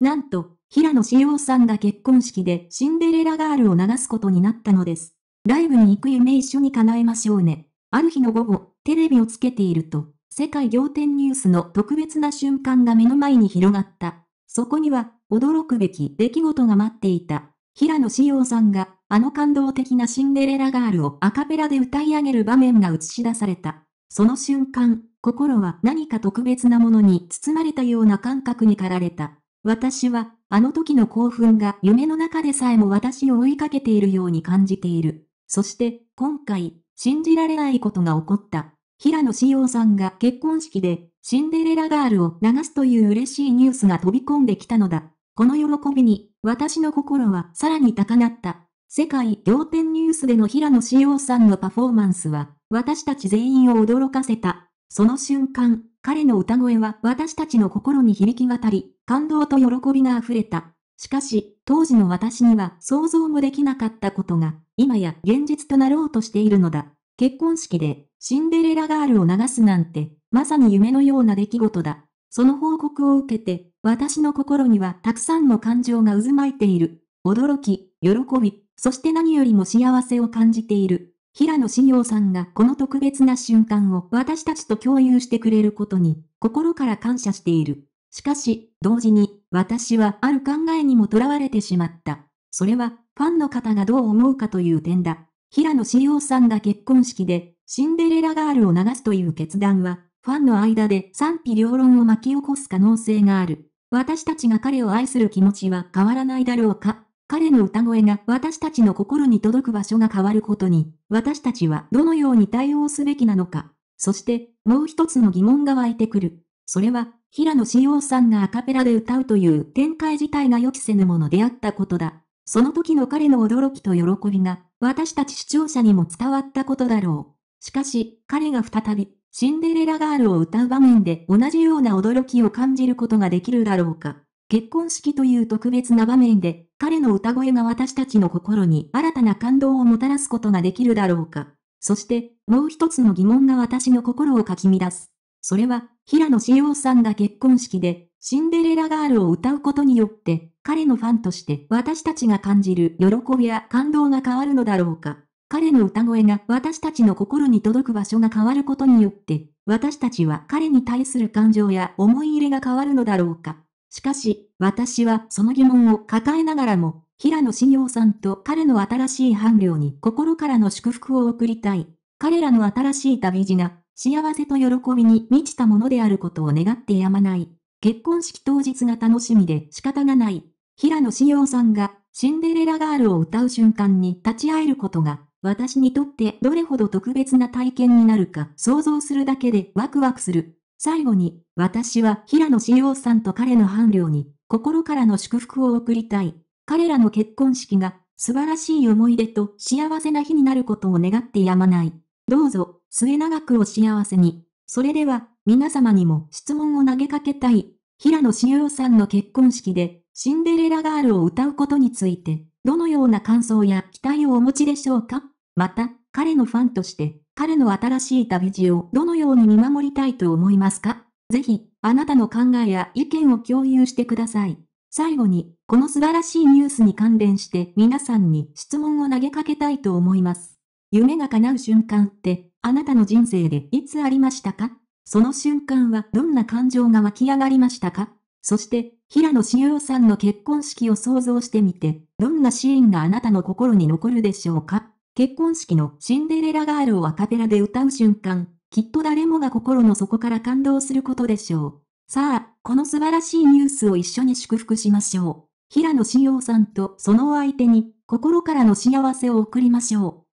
なんと、平野紫耀さんが結婚式でシンデレラガールを流すことになったのです。ライブに行く夢一緒に叶えましょうね。ある日の午後、テレビをつけていると、世界仰天ニュースの特別な瞬間が目の前に広がった。そこには、驚くべき出来事が待っていた。平野紫耀さんが、あの感動的なシンデレラガールをアカペラで歌い上げる場面が映し出された。その瞬間、心は何か特別なものに包まれたような感覚に駆られた。私は、あの時の興奮が夢の中でさえも私を追いかけているように感じている。そして、今回、信じられないことが起こった。平野紫耀さんが結婚式で、シンデレラガールを流すという嬉しいニュースが飛び込んできたのだ。この喜びに、私の心はさらに高鳴った。世界仰天ニュースでの平野紫耀さんのパフォーマンスは、私たち全員を驚かせた。その瞬間、彼の歌声は私たちの心に響き渡り、感動と喜びが溢れた。しかし、当時の私には想像もできなかったことが、今や現実となろうとしているのだ。結婚式で、シンデレラガールを流すなんて、まさに夢のような出来事だ。その報告を受けて、私の心にはたくさんの感情が渦巻いている。驚き、喜び、そして何よりも幸せを感じている。平野紫耀さんがこの特別な瞬間を私たちと共有してくれることに、心から感謝している。しかし、同時に、私はある考えにもとらわれてしまった。それは、ファンの方がどう思うかという点だ。平野紫耀さんが結婚式で、シンデレラガールを流すという決断は、ファンの間で賛否両論を巻き起こす可能性がある。私たちが彼を愛する気持ちは変わらないだろうか彼の歌声が私たちの心に届く場所が変わることに、私たちはどのように対応すべきなのか。そして、もう一つの疑問が湧いてくる。それは、平野志陽さんがアカペラで歌うという展開自体が予期せぬものであったことだ。その時の彼の驚きと喜びが、私たち視聴者にも伝わったことだろう。しかし、彼が再び、シンデレラガールを歌う場面で同じような驚きを感じることができるだろうか。結婚式という特別な場面で、彼の歌声が私たちの心に新たな感動をもたらすことができるだろうか。そして、もう一つの疑問が私の心をかき乱す。それは、平野志陽さんが結婚式で、シンデレラガールを歌うことによって、彼のファンとして私たちが感じる喜びや感動が変わるのだろうか。彼の歌声が私たちの心に届く場所が変わることによって、私たちは彼に対する感情や思い入れが変わるのだろうか。しかし、私はその疑問を抱えながらも、平野信用さんと彼の新しい伴侶に心からの祝福を送りたい。彼らの新しい旅路が、幸せと喜びに満ちたものであることを願ってやまない。結婚式当日が楽しみで仕方がない。平野志陽さんがシンデレラガールを歌う瞬間に立ち会えることが、私にとってどれほど特別な体験になるか想像するだけでワクワクする。最後に、私は平野紫耀さんと彼の伴侶に、心からの祝福を送りたい。彼らの結婚式が、素晴らしい思い出と幸せな日になることを願ってやまない。どうぞ、末永くお幸せに。それでは、皆様にも質問を投げかけたい。平野紫耀さんの結婚式で、シンデレラガールを歌うことについて、どのような感想や期待をお持ちでしょうかまた、彼のファンとして、彼の新しい旅路をどのように見守りたいと思いますかぜひ、あなたの考えや意見を共有してください。最後に、この素晴らしいニュースに関連して皆さんに質問を投げかけたいと思います。夢が叶う瞬間って、あなたの人生でいつありましたかその瞬間はどんな感情が湧き上がりましたかそして、平野志陽さんの結婚式を想像してみて、どんなシーンがあなたの心に残るでしょうか結婚式のシンデレラガールをアカペラで歌う瞬間、きっと誰もが心の底から感動することでしょう。さあ、この素晴らしいニュースを一緒に祝福しましょう。平野紫耀さんとそのお相手に、心からの幸せを送りましょう。